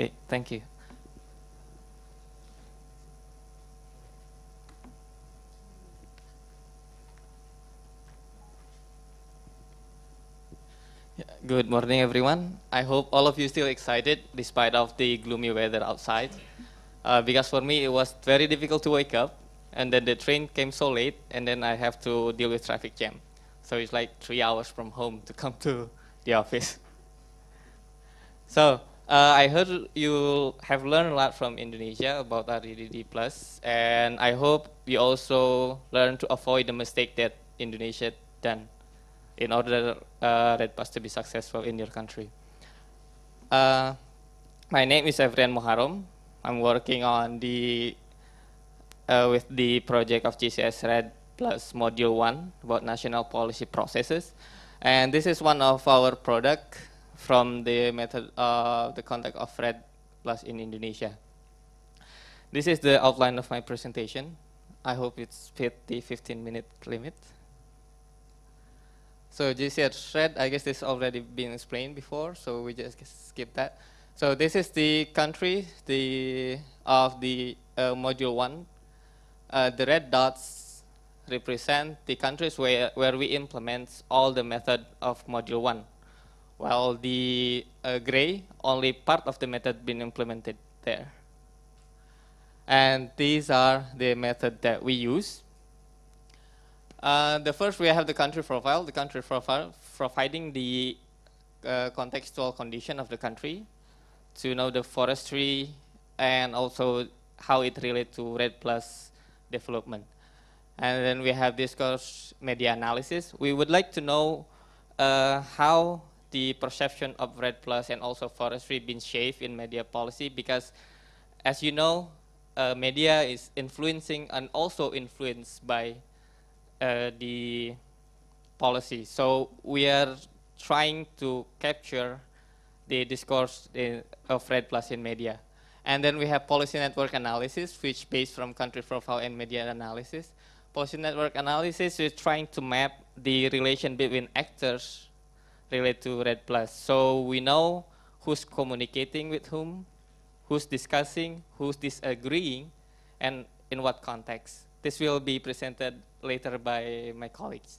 Okay, thank you. Good morning, everyone. I hope all of you still excited despite of the gloomy weather outside. Uh, because for me, it was very difficult to wake up, and then the train came so late, and then I have to deal with traffic jam. So it's like three hours from home to come to the office. So uh, I heard you have learned a lot from Indonesia about RDD Plus, and I hope you also learn to avoid the mistake that Indonesia done in order uh, Red to be successful in your country. Uh, my name is Evren Muharram. I'm working on the uh, with the project of GCS Red Plus Module One about national policy processes, and this is one of our product from the method uh, of the contact of red plus in Indonesia. This is the outline of my presentation. I hope it's fit the 15 minute limit. So GCR RED, I guess this already been explained before, so we just skip that. So this is the country the of the uh, module one. Uh, the red dots represent the countries where, where we implement all the method of module one while the uh, gray, only part of the method been implemented there. And these are the method that we use. Uh, the first, we have the country profile, the country profile providing the uh, contextual condition of the country to know the forestry and also how it relates to red plus development. And then we have discourse media analysis. We would like to know uh, how the perception of red plus and also forestry being shaped in media policy? Because as you know, uh, media is influencing and also influenced by uh, the policy. So we are trying to capture the discourse in, uh, of red plus in media. And then we have policy network analysis, which based from country profile and media analysis. Policy network analysis is trying to map the relation between actors relate to Red Plus. So we know who's communicating with whom, who's discussing, who's disagreeing, and in what context. This will be presented later by my colleagues.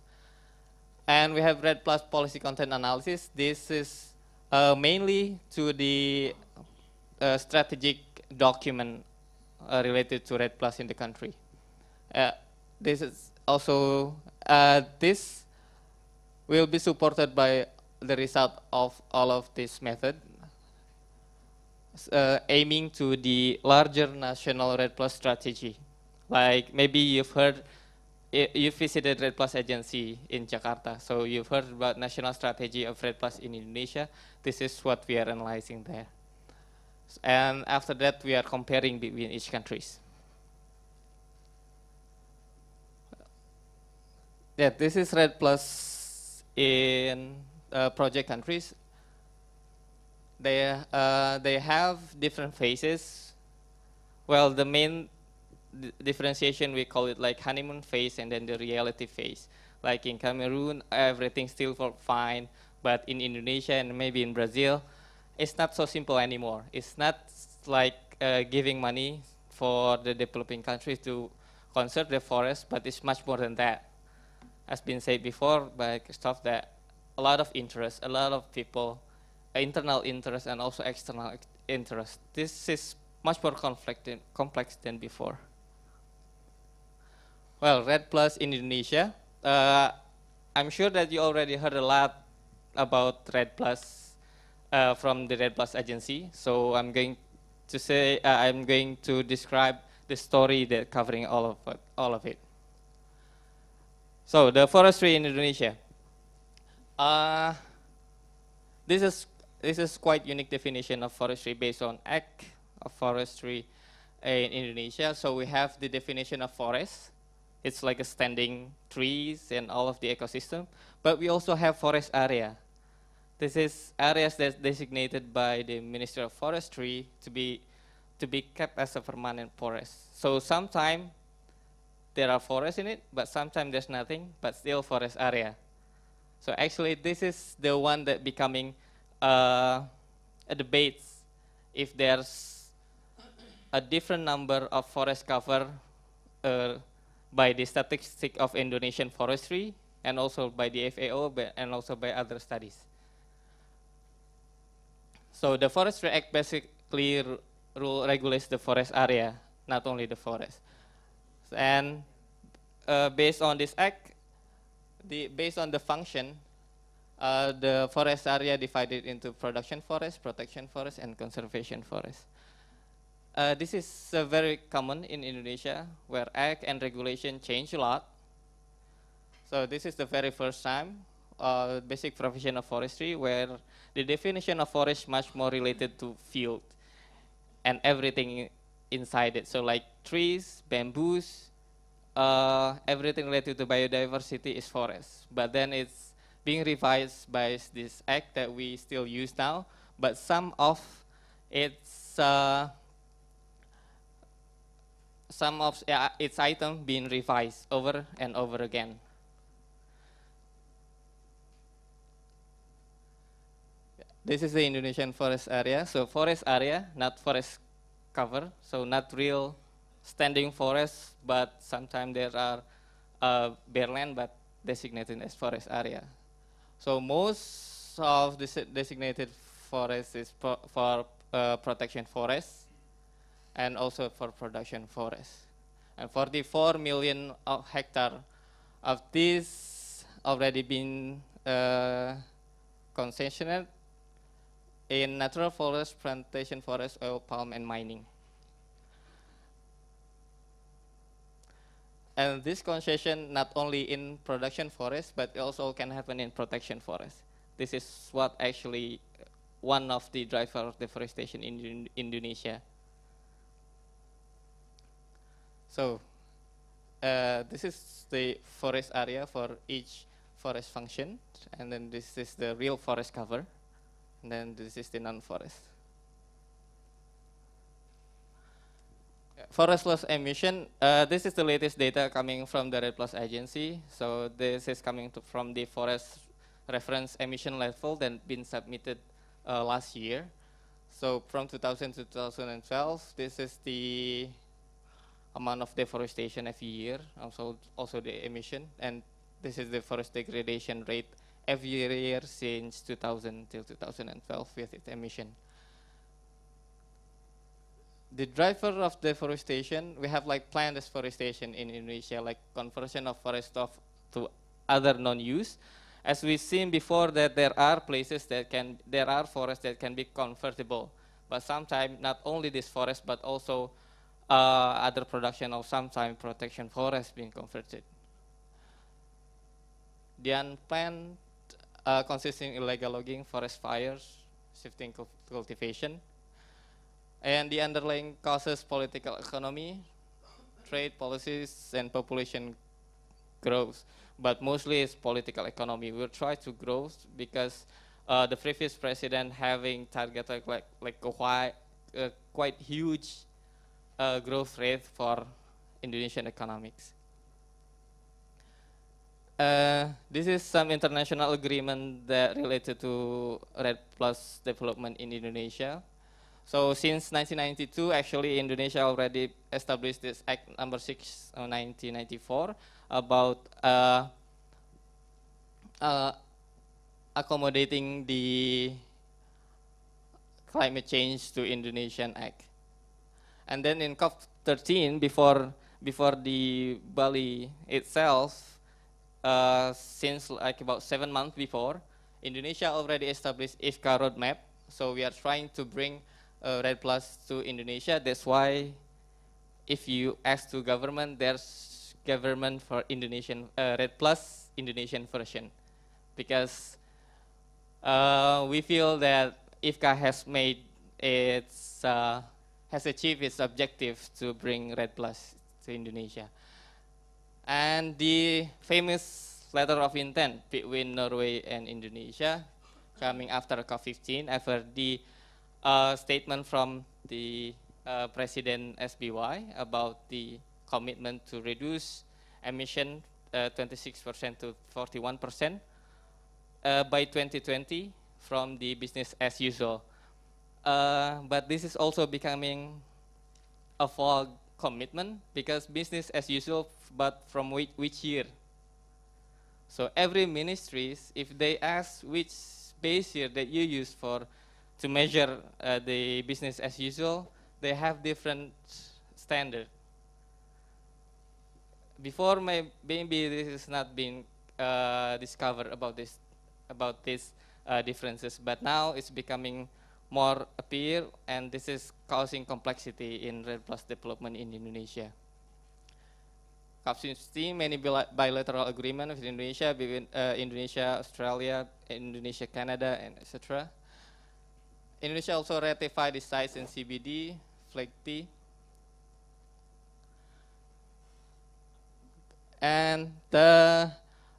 And we have Red Plus policy content analysis. This is uh, mainly to the uh, strategic document uh, related to Red Plus in the country. Uh, this is also, uh, this will be supported by the result of all of this method, uh, aiming to the larger national Red Plus strategy. Like maybe you've heard, you visited Red Plus agency in Jakarta, so you've heard about national strategy of Red Plus in Indonesia. This is what we are analyzing there. And after that, we are comparing between each countries. Yeah, this is Red Plus in uh, project countries, they, uh, they have different phases. Well, the main differentiation, we call it like honeymoon phase and then the reality phase. Like in Cameroon, everything still fine, but in Indonesia and maybe in Brazil, it's not so simple anymore. It's not like uh, giving money for the developing countries to conserve the forest, but it's much more than that. As been said before by Christoph that a lot of interest, a lot of people, uh, internal interest and also external interest. This is much more complex than before. Well, Red Plus Indonesia. Uh, I'm sure that you already heard a lot about Red Plus uh, from the Red Plus agency. So I'm going to say uh, I'm going to describe the story that covering all of all of it. So the forestry in Indonesia. Uh, this is this is quite unique definition of forestry based on Act of Forestry in Indonesia. So we have the definition of forest. It's like a standing trees and all of the ecosystem. But we also have forest area. This is areas that's designated by the Ministry of Forestry to be to be kept as a permanent forest. So sometimes there are forests in it, but sometimes there's nothing, but still forest area. So actually, this is the one that becoming uh, a debate if there's a different number of forest cover uh, by the statistic of Indonesian forestry and also by the FAO and also by other studies. So the Forestry Act basically rule regulates the forest area, not only the forest. And uh, based on this act, the, based on the function, uh, the forest area divided into production forest, protection forest, and conservation forest. Uh, this is uh, very common in Indonesia, where act and regulation change a lot. So this is the very first time, uh, basic provision of forestry, where the definition of forest much more related to field and everything inside it. So like trees, bamboos, uh, everything related to biodiversity is forest, but then it's being revised by this act that we still use now, but some of its uh, some of uh, its item being revised over and over again. This is the Indonesian forest area, so forest area, not forest cover, so not real standing forest, but sometimes there are uh, bare land, but designated as forest area. So most of the designated forest is pro for uh, protection forest and also for production forest. And 44 million of hectare of this already been uh, concessioned in natural forest, plantation forest, oil palm, and mining. And this concession not only in production forest, but also can happen in protection forest. This is what actually uh, one of the driver of deforestation in Indonesia. So uh, this is the forest area for each forest function, and then this is the real forest cover, and then this is the non-forest. for loss emission, uh, this is the latest data coming from the Red Plus agency. So this is coming from the forest reference emission level that been submitted uh, last year. So from 2000 to 2012, this is the amount of deforestation every year, also also the emission, and this is the forest degradation rate every year since 2000 till 2012 with its emission the driver of deforestation, we have like planned deforestation in Indonesia, like conversion of forest to other non-use. As we've seen before that there are places that can, there are forests that can be convertible, but sometimes not only this forest, but also uh, other production or sometimes protection forest being converted. The unplanned uh, consisting illegal logging, forest fires, shifting cultivation, and the underlying causes political economy, trade policies, and population growth. But mostly it's political economy. We'll try to grow because uh, the previous president having targeted like, like a quite huge uh, growth rate for Indonesian economics. Uh, this is some international agreement that related to Red Plus development in Indonesia. So since 1992, actually Indonesia already established this Act Number 6 1994 about uh, uh, accommodating the climate change to Indonesian Act. And then in COP13, before before the Bali itself, uh, since like about seven months before, Indonesia already established IFCA roadmap. So we are trying to bring uh, Red Plus to Indonesia. That's why if you ask to government, there's government for Indonesian uh, Red Plus Indonesian version, because uh, we feel that IFCA has made its uh, has achieved its objective to bring Red Plus to Indonesia, and the famous letter of intent between Norway and Indonesia coming after COP15 after the uh, statement from the uh, President SBY about the commitment to reduce emission 26% uh, to 41% uh, by 2020 from the business as usual. Uh, but this is also becoming a fog commitment because business as usual, but from which, which year? So every ministries, if they ask which base year that you use for to measure uh, the business as usual, they have different standard. Before maybe this is not being uh, discovered about this about these uh, differences, but now it's becoming more appear, and this is causing complexity in Red Plus development in Indonesia. COP16, many bilateral agreements with Indonesia, between uh, Indonesia, Australia, Indonesia, Canada, and etc. Indonesia also ratified the size in CBD, FLEGT. And the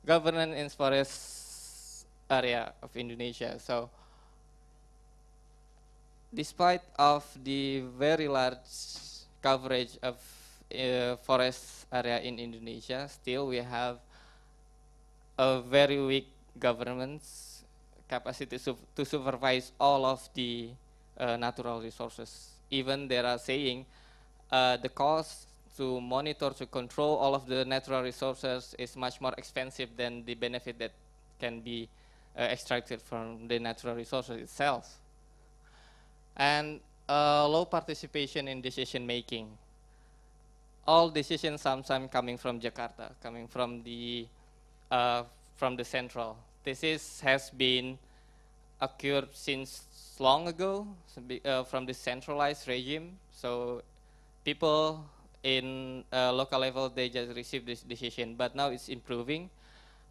governance in forest area of Indonesia. So despite of the very large coverage of uh, forest area in Indonesia, still we have a very weak governments capacity to supervise all of the uh, natural resources. Even there are saying uh, the cost to monitor, to control all of the natural resources is much more expensive than the benefit that can be uh, extracted from the natural resources itself. And uh, low participation in decision making. All decisions sometimes coming from Jakarta, coming from the uh, from the central disease has been occurred since long ago uh, from the centralized regime. So people in uh, local level, they just receive this decision, but now it's improving.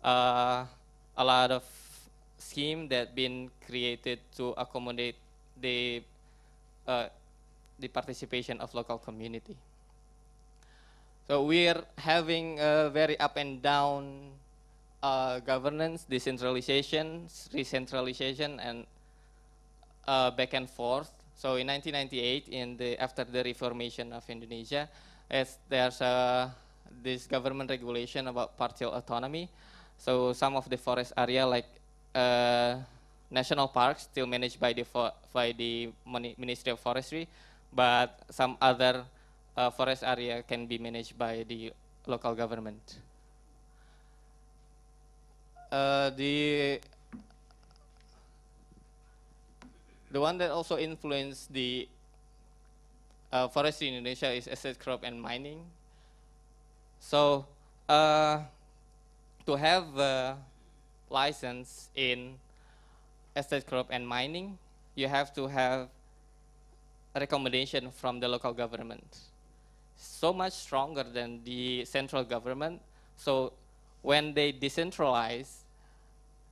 Uh, a lot of scheme that been created to accommodate the uh, the participation of local community. So we are having a very up and down uh, governance, decentralization, decentralization, and uh, back and forth. So in 1998, in the after the reformation of Indonesia, as there's a, this government regulation about partial autonomy. So some of the forest area like uh, national parks still managed by the by the Ministry of Forestry, but some other uh, forest area can be managed by the local government. Uh, the the one that also influenced the uh, forestry in Indonesia is asset crop and mining. So uh, to have a license in asset crop and mining, you have to have a recommendation from the local government. So much stronger than the central government. So when they decentralize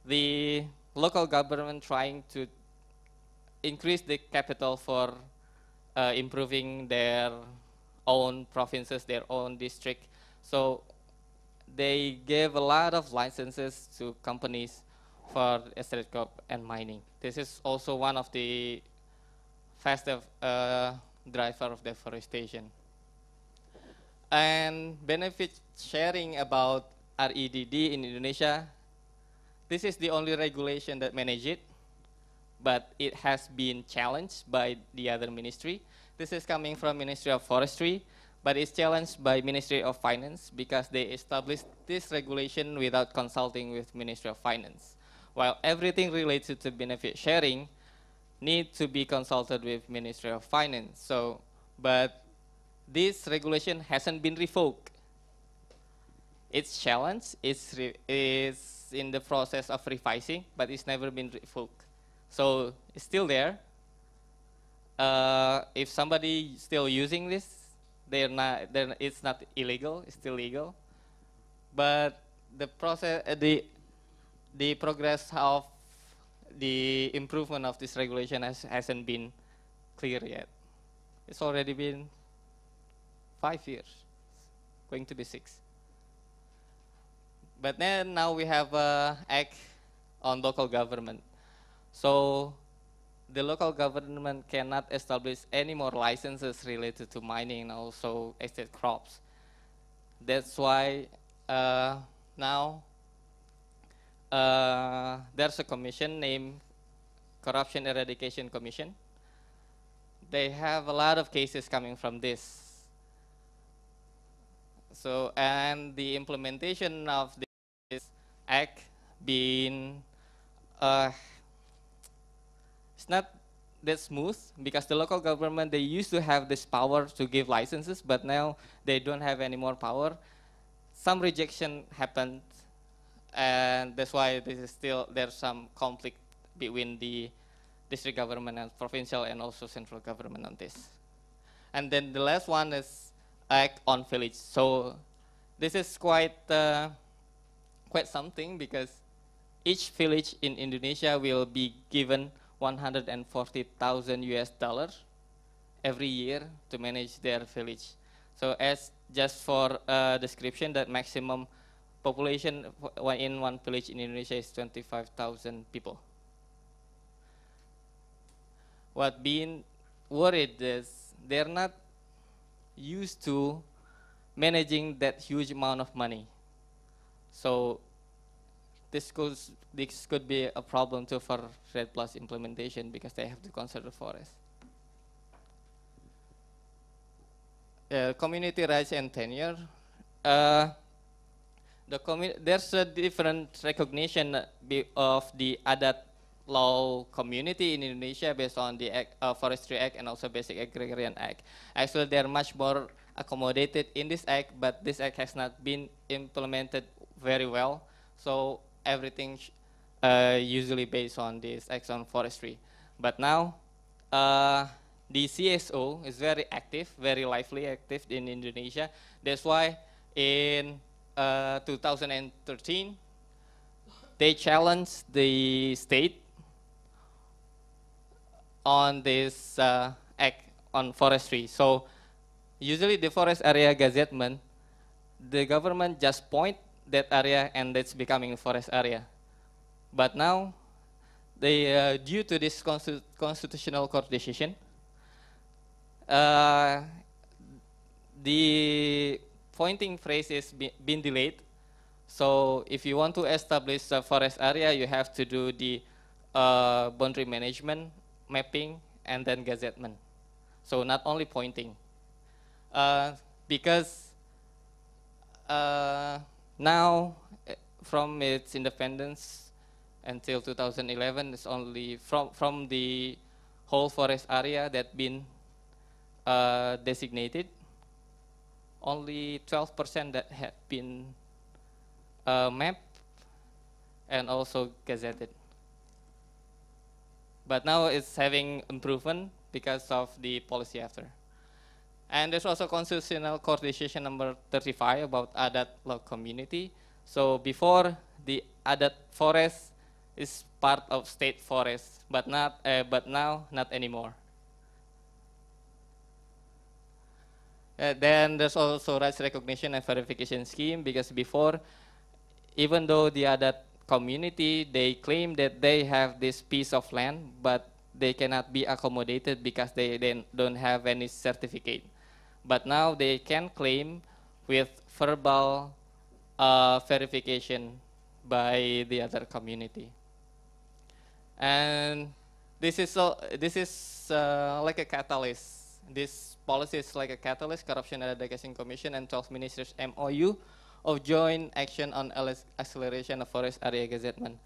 the local government trying to increase the capital for uh, improving their own provinces, their own district. So they gave a lot of licenses to companies for estate and mining. This is also one of the fastest uh, driver of deforestation. And benefit sharing about REDD in Indonesia this is the only regulation that manage it, but it has been challenged by the other ministry. This is coming from Ministry of Forestry, but it's challenged by Ministry of Finance because they established this regulation without consulting with Ministry of Finance. While everything related to benefit sharing need to be consulted with Ministry of Finance. So, but this regulation hasn't been revoked. It's challenged, it's, it's in the process of revising, but it's never been revoked. So it's still there. Uh, if somebody still using this, they're not, they're, it's not illegal, it's still legal. But the process, uh, the, the progress of the improvement of this regulation has, hasn't been clear yet. It's already been five years, going to be six. But then now we have a act on local government. So the local government cannot establish any more licenses related to mining and also estate crops. That's why uh, now uh, there's a commission named Corruption Eradication Commission. They have a lot of cases coming from this. So, and the implementation of the act being uh, it's not that smooth because the local government they used to have this power to give licenses but now they don't have any more power some rejection happened and that's why this is still there's some conflict between the district government and provincial and also central government on this and then the last one is act on village so this is quite uh, quite something because each village in Indonesia will be given 140,000 US dollars every year to manage their village. So as just for a description, that maximum population in one village in Indonesia is 25,000 people. What being worried is they're not used to managing that huge amount of money. So this could this could be a problem too for Red Plus implementation because they have to consider forest. Uh, community rights and tenure. Uh, the there's a different recognition of the ADAT law community in Indonesia based on the Act, uh, Forestry Act and also Basic Agrarian Act. Actually, they're much more accommodated in this act, but this act has not been implemented very well. So everything uh, usually based on this Exxon forestry. But now uh, the CSO is very active, very lively active in Indonesia. That's why in uh, 2013, they challenged the state on this uh, act on forestry. So usually the forest area gazettement, the government just point that area and that's becoming forest area. But now, they, uh, due to this constitu constitutional court decision, uh, the pointing phrase is be been delayed. So if you want to establish a forest area, you have to do the uh, boundary management, mapping, and then gazettement. So not only pointing. Uh, because uh, now, eh, from its independence until 2011, it's only from, from the whole forest area that been uh, designated, only 12% that had been uh, mapped and also gazetted. But now it's having improvement because of the policy after. And there's also constitutional court decision number 35 about Adat Law Community. So before the Adat Forest is part of state forest, but not, uh, but now not anymore. Uh, then there's also rights recognition and verification scheme because before, even though the Adat community, they claim that they have this piece of land, but they cannot be accommodated because they, they don't have any certificate but now they can claim with verbal uh, verification by the other community. And this is, uh, this is uh, like a catalyst. This policy is like a catalyst, Corruption Eradication Commission and 12 Ministers MOU of joint action on acceleration of forest area gazettement.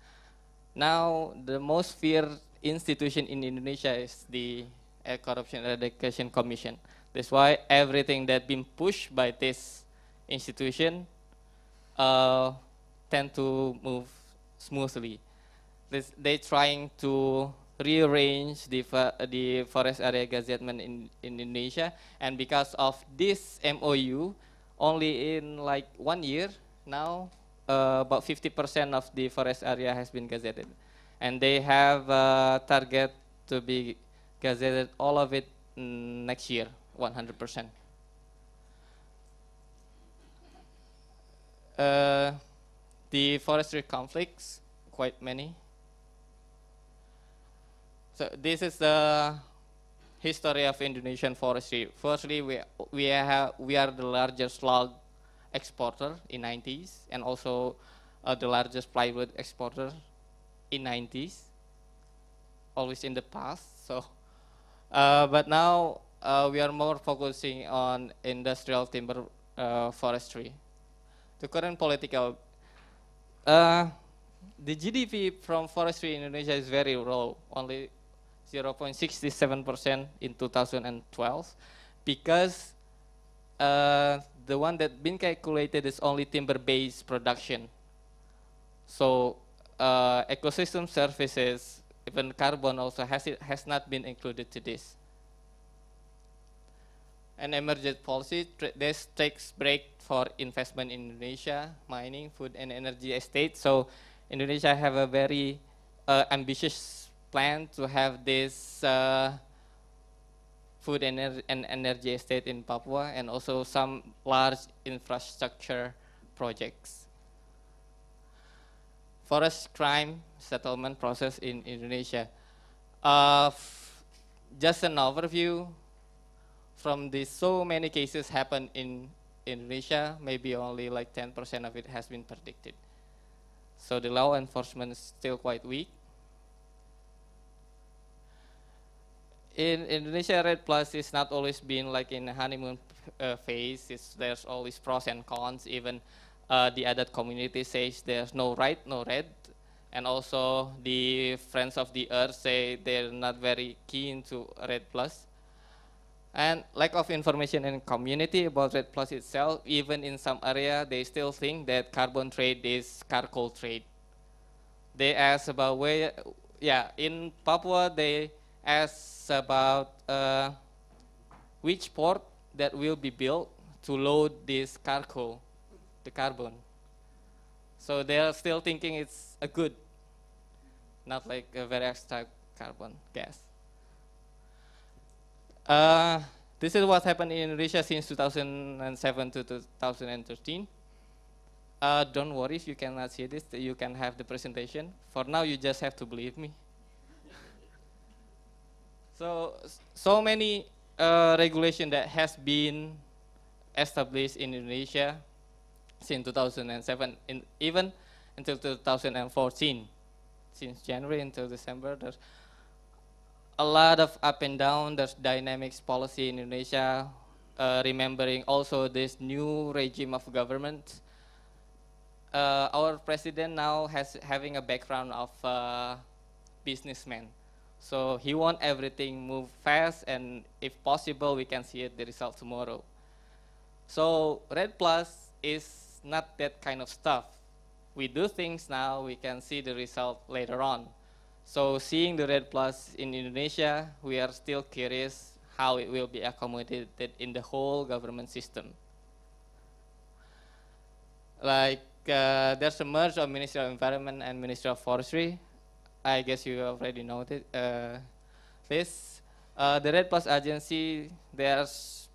Now, the most feared institution in Indonesia is the uh, Corruption Eradication Commission. That's why everything that been pushed by this institution uh, tend to move smoothly. This, they trying to rearrange the, the forest area gazettement in, in Indonesia. And because of this MOU, only in like one year now, uh, about 50% of the forest area has been gazetted. And they have a target to be gazetted all of it mm, next year. 100%. Uh, the forestry conflicts, quite many. So this is the history of Indonesian forestry. Firstly, we we have we are the largest log exporter in 90s, and also uh, the largest plywood exporter in 90s. Always in the past, so. Uh, but now uh, we are more focusing on industrial timber uh, forestry. The current political, uh, the GDP from forestry in Indonesia is very low, only 0.67% in 2012, because uh, the one that been calculated is only timber-based production. So uh, ecosystem services, even carbon also has, it, has not been included to this an emergent policy that takes break for investment in Indonesia, mining, food, and energy estate. So Indonesia have a very uh, ambitious plan to have this uh, food and, and energy estate in Papua and also some large infrastructure projects. Forest crime settlement process in Indonesia. Uh, just an overview, from this, so many cases happen in Indonesia, maybe only like 10% of it has been predicted. So the law enforcement is still quite weak. In Indonesia, Red Plus is not always been like in a honeymoon uh, phase. It's, there's always pros and cons. Even uh, the adult community says there's no right, no red. And also the Friends of the Earth say they're not very keen to Red Plus. And lack of information in community about Red Plus itself, even in some area, they still think that carbon trade is charcoal trade. They ask about where, yeah, in Papua, they ask about uh, which port that will be built to load this charcoal, the carbon. So they are still thinking it's a good, not like a very extra carbon gas. Uh, this is what happened in Russia since 2007 to 2013. Uh, don't worry if you cannot see this, you can have the presentation. For now, you just have to believe me. so, so many uh, regulation that has been established in Indonesia since 2007, in even until 2014. Since January until December, a lot of up and down. There's dynamics policy in Indonesia, uh, remembering also this new regime of government. Uh, our president now has having a background of uh, businessman. So he want everything move fast and if possible, we can see it, the result tomorrow. So Red Plus is not that kind of stuff. We do things now, we can see the result later on. So seeing the Red Plus in Indonesia, we are still curious how it will be accommodated in the whole government system. Like uh, there's a merge of Ministry of Environment and Ministry of Forestry. I guess you already noted uh, this. Uh, the Red Plus Agency, there's,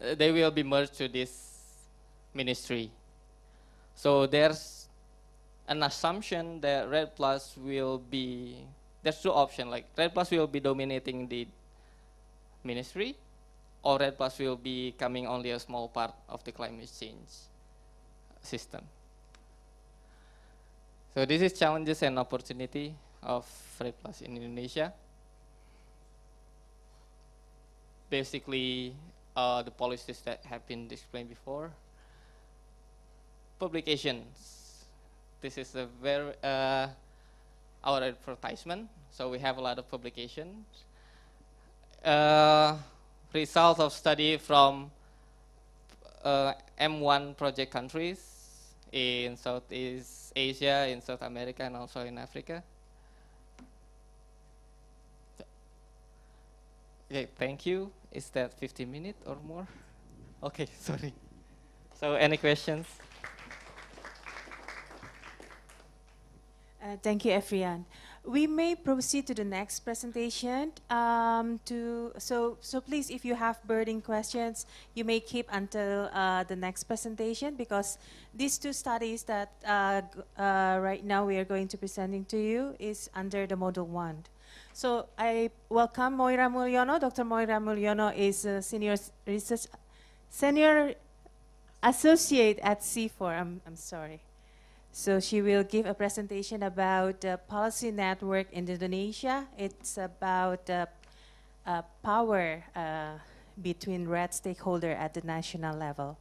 uh, they will be merged to this ministry. So there's an assumption that red plus will be there's two options like red plus will be dominating the ministry or red plus will be coming only a small part of the climate change system so this is challenges and opportunity of red plus in indonesia basically uh, the policies that have been explained before publications this is a very uh, our advertisement. So we have a lot of publications. Uh, results of study from uh, M1 project countries in Southeast Asia, in South America, and also in Africa. Okay, thank you. Is that 15 minutes or more? Okay, sorry. So any questions? Uh, thank you, Efrian. We may proceed to the next presentation. Um, to so so please, if you have burning questions, you may keep until uh, the next presentation because these two studies that uh, uh right now we are going to presenting to you is under the model one. So I welcome Moira Muliono. Dr. Moira Muliono is a senior research senior associate at C4. I'm I'm sorry. So she will give a presentation about the uh, policy network in Indonesia. It's about uh, uh, power uh, between red stakeholder at the national level.